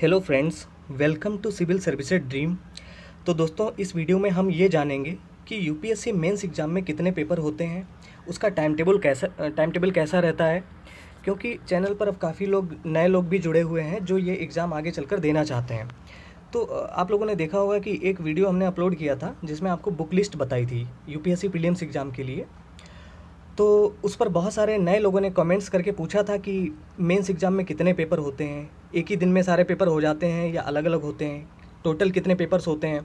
hello friends welcome to civil services dream तो दोस्तों इस वीडियो में हम ये जानेंगे कि यूपीएससी मेंस एग्ज़ाम में कितने पेपर होते हैं उसका टाइम टेबल कैसा टाइम टेबल कैसा रहता है क्योंकि चैनल पर अब काफ़ी लोग नए लोग भी जुड़े हुए हैं जो ये एग्ज़ाम आगे चलकर देना चाहते हैं तो आप लोगों ने देखा होगा कि एक वीडियो हमने अपलोड किया था जिसमें आपको बुक लिस्ट बताई थी यू पी एग्ज़ाम के लिए तो उस पर बहुत सारे नए लोगों ने कमेंट्स करके पूछा था कि मेंस एग्ज़ाम में कितने पेपर होते हैं एक ही दिन में सारे पेपर हो जाते हैं या अलग अलग होते हैं टोटल कितने पेपर्स होते हैं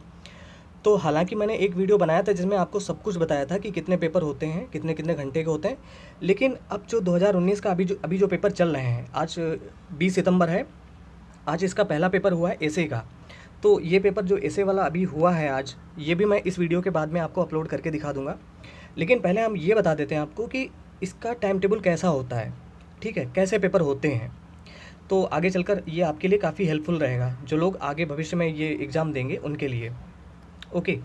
तो हालांकि मैंने एक वीडियो बनाया था जिसमें आपको सब कुछ बताया था कि कितने पेपर होते हैं कितने कितने घंटे के होते हैं लेकिन अब जो 2019 का अभी जो अभी जो पेपर चल रहे हैं आज 20 सितंबर है आज इसका पहला पेपर हुआ है एसे का तो ये पेपर जो एसे वाला अभी हुआ है आज ये भी मैं इस वीडियो के बाद में आपको अपलोड करके दिखा दूँगा लेकिन पहले हम ये बता देते हैं आपको कि इसका टाइम टेबल कैसा होता है ठीक है कैसे पेपर होते हैं तो आगे चलकर ये आपके लिए काफ़ी हेल्पफुल रहेगा जो लोग आगे भविष्य में ये एग्ज़ाम देंगे उनके लिए ओके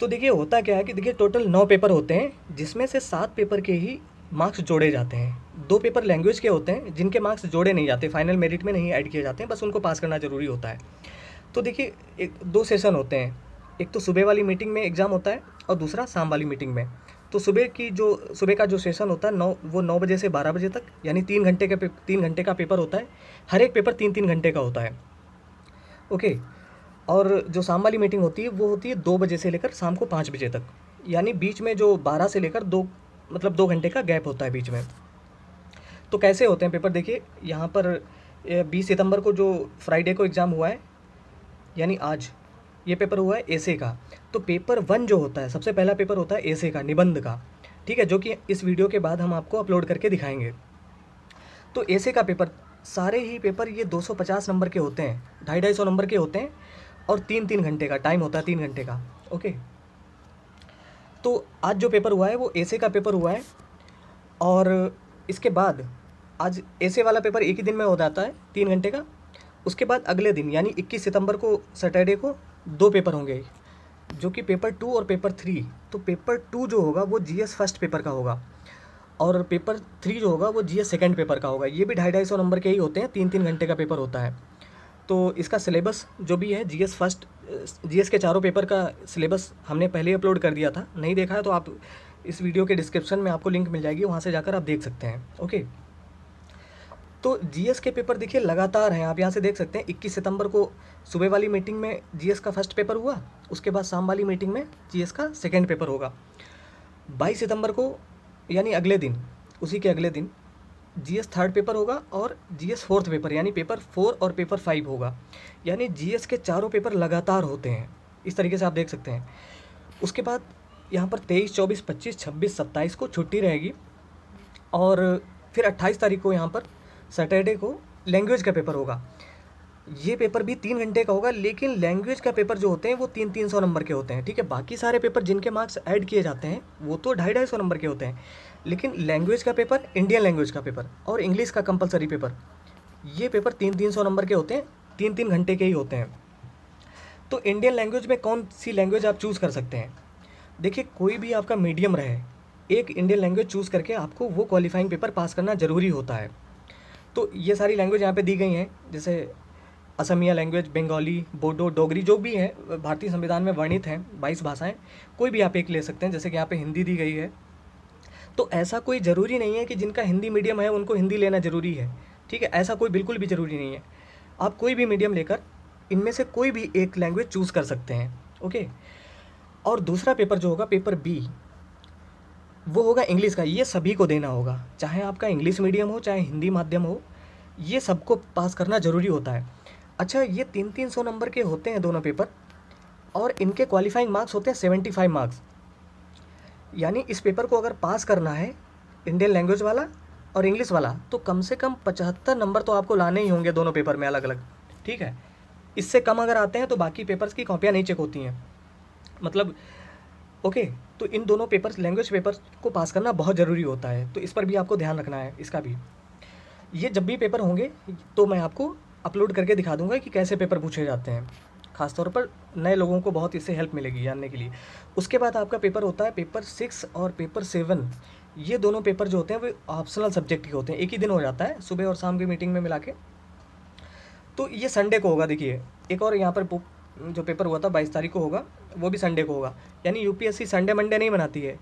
तो देखिए होता क्या है कि देखिए टोटल नौ पेपर होते हैं जिसमें से सात पेपर के ही मार्क्स जोड़े जाते हैं दो पेपर लैंग्वेज के होते हैं जिनके मार्क्स जोड़े नहीं जाते फाइनल मेरिट में नहीं ऐड किए जाते हैं बस उनको पास करना ज़रूरी होता है तो देखिए एक दो सेशन होते हैं एक तो सुबह वाली मीटिंग में एग्ज़ाम होता है और दूसरा शाम वाली मीटिंग में तो सुबह की जो सुबह का जो सेशन होता है नौ वो नौ बजे से बारह बजे तक यानी तीन घंटे का तीन घंटे का पेपर होता है हर एक पेपर तीन तीन घंटे का होता है ओके और जो शाम वाली मीटिंग होती है वो होती है दो बजे से लेकर शाम को पाँच बजे तक यानी बीच में जो बारह से लेकर दो मतलब दो घंटे का गैप होता है बीच में तो कैसे होते हैं पेपर देखिए यहाँ पर बीस सितंबर को जो फ्राइडे को एग्ज़ाम हुआ है यानी आज ये पेपर हुआ है एसे का तो पेपर वन जो होता है सबसे पहला पेपर होता है एसे का निबंध का ठीक है जो कि इस वीडियो के बाद हम आपको अपलोड करके दिखाएंगे तो एसे का पेपर सारे ही पेपर ये 250 नंबर के होते हैं ढाई ढाई सौ नंबर के होते हैं और तीन तीन घंटे का टाइम होता है तीन घंटे का ओके तो आज जो पेपर हुआ है वो एसे का पेपर हुआ है और इसके बाद आज ए वाला पेपर एक ही दिन में हो जाता है तीन घंटे का उसके बाद अगले दिन यानी 21 सितंबर को सैटरडे को दो पेपर होंगे जो कि पेपर टू और पेपर थ्री तो पेपर टू जो होगा वो जी फर्स्ट पेपर का होगा और पेपर थ्री जो होगा वो एस सेकेंड पेपर का होगा ये भी ढाई ढाई सौ नंबर के ही होते हैं तीन तीन घंटे का पेपर होता है तो इसका सिलेबस जो भी है जीएस फर्स्ट जीएस के चारों पेपर का सिलेबस हमने पहले ही अपलोड कर दिया था नहीं देखा है तो आप इस वीडियो के डिस्क्रिप्शन में आपको लिंक मिल जाएगी वहाँ से जाकर आप देख सकते हैं ओके तो जीएस के पेपर देखिए लगातार हैं आप यहाँ से देख सकते हैं 21 सितंबर को सुबह वाली मीटिंग में जीएस का फर्स्ट पेपर हुआ उसके बाद शाम वाली मीटिंग में जीएस का सेकेंड पेपर होगा 22 सितंबर को यानी अगले दिन उसी के अगले दिन जीएस थर्ड पेपर होगा और जीएस फोर्थ पेपर यानी पेपर फोर और पेपर फाइव होगा यानी जीएस के चारों पेपर लगातार होते हैं इस तरीके से आप देख सकते हैं उसके बाद यहाँ पर तेईस चौबीस पच्चीस छब्बीस सत्ताईस को छुट्टी रहेगी और फिर अट्ठाईस तारीख को यहाँ पर सैटरडे को लैंग्वेज का पेपर होगा ये पेपर भी तीन घंटे का होगा लेकिन लैंग्वेज का पेपर जो होते हैं वो तीन तीन सौ नंबर के होते हैं ठीक है बाकी सारे पेपर जिनके मार्क्स ऐड किए जाते हैं वो तो ढाई ढाई सौ नंबर के होते हैं लेकिन लैंग्वेज का पेपर इंडियन लैंग्वेज का पेपर और इंग्लिश का कंपलसरी पेपर ये पेपर तीन तीन सौ नंबर के होते हैं तीन तीन घंटे के ही होते हैं तो इंडियन लैंग्वेज में कौन सी लैंग्वेज आप चूज़ कर सकते हैं देखिए कोई भी आपका मीडियम रहे एक इंडियन लैंग्वेज चूज़ करके आपको वो क्वालिफाइंग पेपर पास करना ज़रूरी होता है तो ये सारी लैंग्वेज यहाँ पे दी गई हैं जैसे असमिया लैंग्वेज बंगाली बोडो डोगरी जो भी है भारतीय संविधान में वर्णित हैं बाईस भाषाएं कोई भी आप एक ले सकते हैं जैसे कि यहाँ पे हिंदी दी गई है तो ऐसा कोई ज़रूरी नहीं है कि जिनका हिंदी मीडियम है उनको हिंदी लेना ज़रूरी है ठीक है ऐसा कोई बिल्कुल भी ज़रूरी नहीं है आप कोई भी मीडियम लेकर इनमें से कोई भी एक लैंग्वेज चूज़ कर सकते हैं ओके और दूसरा पेपर जो होगा पेपर बी वो होगा इंग्लिश का ये सभी को देना होगा चाहे आपका इंग्लिश मीडियम हो चाहे हिंदी माध्यम हो ये सबको पास करना ज़रूरी होता है अच्छा ये तीन तीन सौ नंबर के होते हैं दोनों पेपर और इनके क्वालिफाइंग मार्क्स होते हैं सेवेंटी फाइव मार्क्स यानी इस पेपर को अगर पास करना है इंडियन लैंग्वेज वाला और इंग्लिश वाला तो कम से कम पचहत्तर नंबर तो आपको लाने ही होंगे दोनों पेपर में अलग अलग ठीक है इससे कम अगर आते हैं तो बाकी पेपर्स की कॉपियाँ नहीं चेक होती हैं मतलब ओके तो इन दोनों पेपर्स लैंग्वेज पेपर्स को पास करना बहुत ज़रूरी होता है तो इस पर भी आपको ध्यान रखना है इसका भी ये जब भी पेपर होंगे तो मैं आपको अपलोड करके दिखा दूंगा कि कैसे पेपर पूछे जाते हैं खासतौर पर नए लोगों को बहुत इससे हेल्प मिलेगी जानने के लिए उसके बाद आपका पेपर होता है पेपर सिक्स और पेपर सेवन ये दोनों पेपर जो होते हैं वे ऑप्शनल सब्जेक्ट के होते हैं एक ही दिन हो जाता है सुबह और शाम की मीटिंग में मिला के तो ये संडे को होगा देखिए एक और यहाँ पर जो पेपर हुआ था बाईस तारीख को होगा वो भी संडे को होगा यानी यू संडे मंडे नहीं बनाती है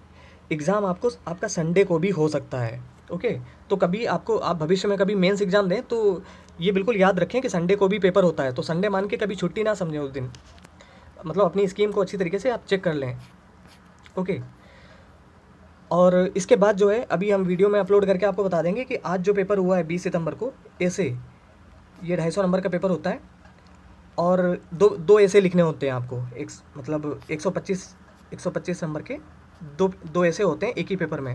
एग्ज़ाम आपको आपका संडे को भी हो सकता है ओके तो कभी आपको आप भविष्य में कभी मेंस एग्ज़ाम दें तो ये बिल्कुल याद रखें कि संडे को भी पेपर होता है तो संडे मान के कभी छुट्टी ना समझें उस दिन मतलब अपनी स्कीम को अच्छी तरीके से आप चेक कर लें ओके और इसके बाद जो है अभी हम वीडियो में अपलोड करके आपको बता देंगे कि आज जो पेपर हुआ है बीस सितंबर को ऐसे ये ढाई सौ नंबर का पेपर होता है और दो दो ऐसे लिखने होते हैं आपको एक मतलब 125 125 नंबर के दो दो ऐसे होते हैं एक ही पेपर में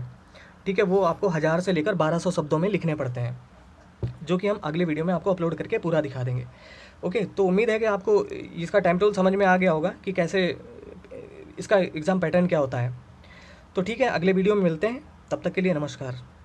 ठीक है वो आपको हज़ार से लेकर 1200 शब्दों में लिखने पड़ते हैं जो कि हम अगले वीडियो में आपको अपलोड करके पूरा दिखा देंगे ओके तो उम्मीद है कि आपको इसका टाइम टेबल समझ में आ गया होगा कि कैसे इसका एग्ज़ाम पैटर्न क्या होता है तो ठीक है अगले वीडियो में मिलते हैं तब तक के लिए नमस्कार